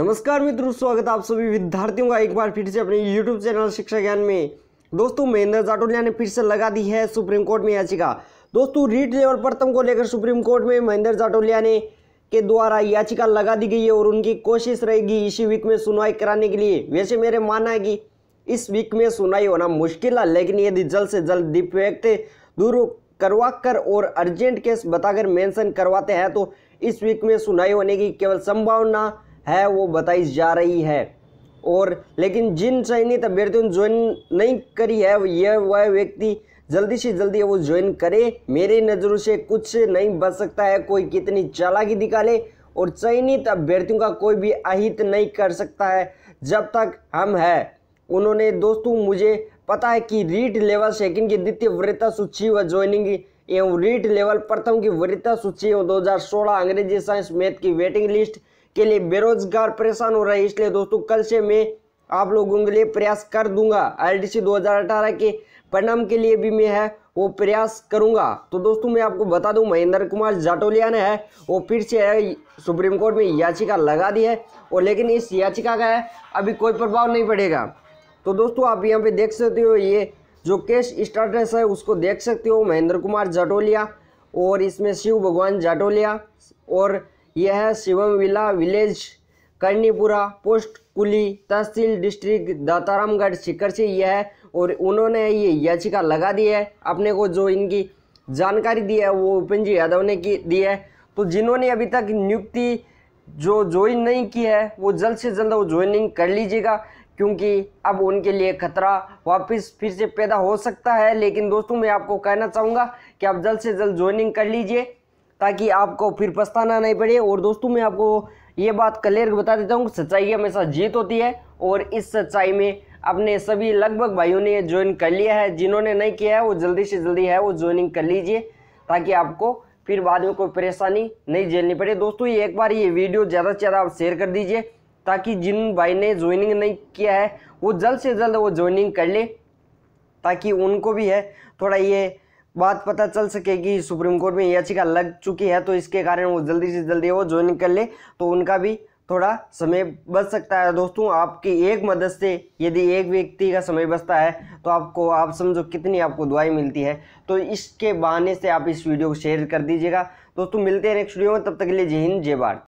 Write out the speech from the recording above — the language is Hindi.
नमस्कार मित्रों स्वागत आप सभी विद्यार्थियों का एक बार फिर से अपने YouTube चैनल शिक्षा ज्ञान में दोस्तों महेंद्र जाटोलिया ने फिर से लगा दी है सुप्रीम कोर्ट में याचिका दोस्तों रीट लेवल प्रथम को लेकर सुप्रीम कोर्ट में महेंद्र जाटोलिया ने के द्वारा याचिका लगा दी गई है और उनकी कोशिश रहेगी इसी वीक में सुनवाई कराने के लिए वैसे मेरे मानना है कि इस वीक में सुनवाई होना मुश्किल है लेकिन यदि जल्द से जल्द डिफेक्ट दूर करवा कर और अर्जेंट केस बताकर मेंशन करवाते हैं तो इस वीक में सुनवाई होने की केवल संभावना है वो बताई जा रही है और लेकिन जिन चयनित अभ्यर्थियों ने ज्वाइन नहीं करी है यह वह व्यक्ति जल्दी से जल्दी वो ज्वाइन करे मेरे नज़रों से कुछ नहीं बच सकता है कोई कितनी चालाकी दिखा ले और चयनित अभ्यर्थियों का कोई भी अहित नहीं कर सकता है जब तक हम है उन्होंने दोस्तों मुझे पता है कि रीट लेवल सेकंड की द्वितीय वरीयता सूची व ज्वाइनिंग एवं रीट लेवल प्रथम की वरीयता सूची एवं सोलह अंग्रेजी साइंस मैथ की वेटिंग लिस्ट के लिए बेरोजगार परेशान हो रहे है इसलिए दोस्तों कल से मैं आप लोगों के लिए प्रयास कर दूंगा एल 2018 के परिणाम के लिए भी मैं है वो प्रयास करूंगा तो दोस्तों मैं आपको बता दूं महेंद्र कुमार जाटोलिया ने है वो फिर से है सुप्रीम कोर्ट में याचिका लगा दी है और लेकिन इस याचिका का है अभी कोई प्रभाव नहीं पड़ेगा तो दोस्तों आप यहाँ पे देख सकते हो ये जो केस स्टार्टस है उसको देख सकते हो महेंद्र कुमार जाटोलिया और इसमें शिव भगवान जाटोलिया और यह है Shivam villa village Karnipura post Kuli तहसील डिस्ट्रिक्ट दातारामगढ़ शिखर से यह है और उन्होंने ये याचिका लगा दी है अपने को जो इनकी जानकारी दी है वो उपेंद्र यादव ने की दी है तो जिन्होंने अभी तक नियुक्ति जो ज्वाइन नहीं की है वो जल्द से जल्द वो ज्वाइनिंग कर लीजिएगा क्योंकि अब उनके लिए खतरा वापस फिर से पैदा हो सकता है लेकिन दोस्तों मैं आपको कहना चाहूँगा कि आप जल्द से जल्द ज्वाइनिंग कर लीजिए ताकि आपको फिर पछताना नहीं पड़े और दोस्तों मैं आपको ये बात क्लियर बता देता हूँ सच्चाई हमेशा जीत होती है और इस सच्चाई में अपने सभी लगभग भाइयों ने ज्वाइन कर लिया है जिन्होंने नहीं किया है वो जल्दी से जल्दी है वो ज्वाइनिंग कर लीजिए ताकि आपको फिर बाद में कोई परेशानी नहीं झेलनी पड़े दोस्तों एक बार ये वीडियो ज़्यादा से ज़्यादा आप शेयर कर दीजिए ताकि जिन भाई ने ज्वाइनिंग नहीं किया है वो जल्द से जल्द वो ज्वाइनिंग कर ले ताकि उनको भी है थोड़ा ये बात पता चल सकेगी सुप्रीम कोर्ट में याचिका लग चुकी है तो इसके कारण वो जल्दी से जल्दी वो ज्वाइन कर ले तो उनका भी थोड़ा समय बच सकता है दोस्तों आपकी एक मदद से यदि एक व्यक्ति का समय बचता है तो आपको आप समझो कितनी आपको दुआई मिलती है तो इसके बहाने से आप इस वीडियो को शेयर कर दीजिएगा दोस्तों मिलते हैं नेक्स्ट वीडियो में तब तक के लिए जय हिंद जय भारत